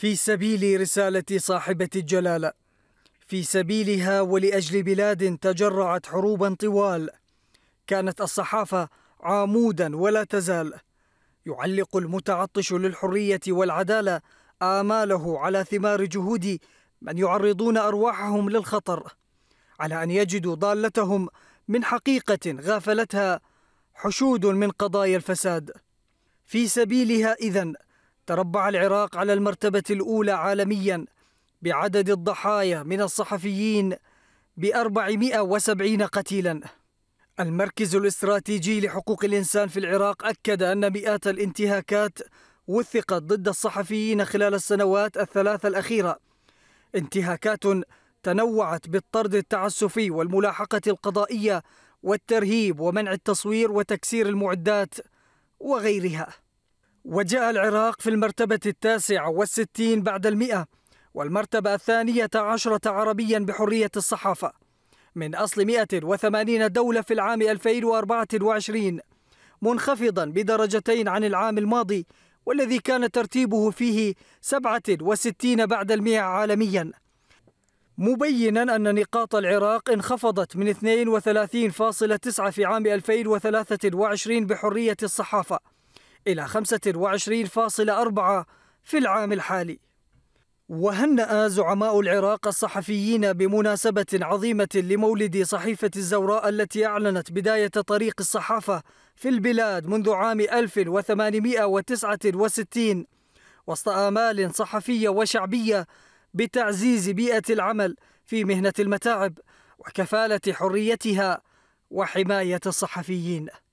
في سبيل رسالة صاحبة الجلالة في سبيلها ولأجل بلاد تجرعت حروبا طوال كانت الصحافة عامودا ولا تزال يعلق المتعطش للحرية والعدالة آماله على ثمار جهود من يعرضون أرواحهم للخطر على أن يجدوا ضالتهم من حقيقة غافلتها حشود من قضايا الفساد في سبيلها إذن تربع العراق على المرتبة الأولى عالميا بعدد الضحايا من الصحفيين ب 470 قتيلا المركز الاستراتيجي لحقوق الإنسان في العراق أكد أن مئات الانتهاكات وثقت ضد الصحفيين خلال السنوات الثلاث الأخيرة انتهاكات تنوعت بالطرد التعسفي والملاحقة القضائية والترهيب ومنع التصوير وتكسير المعدات وغيرها وجاء العراق في المرتبة التاسعة والستين بعد المئة والمرتبة الثانية عشرة عربيا بحرية الصحافة من أصل 180 دولة في العام 2024 منخفضا بدرجتين عن العام الماضي والذي كان ترتيبه فيه 67 بعد المئة عالميا مبينا أن نقاط العراق انخفضت من 32.9 في عام 2023 بحرية الصحافة إلى 25.4 في العام الحالي وهنأ زعماء العراق الصحفيين بمناسبة عظيمة لمولد صحيفة الزوراء التي أعلنت بداية طريق الصحافة في البلاد منذ عام 1869 وسط آمال صحفية وشعبية بتعزيز بيئة العمل في مهنة المتاعب وكفالة حريتها وحماية الصحفيين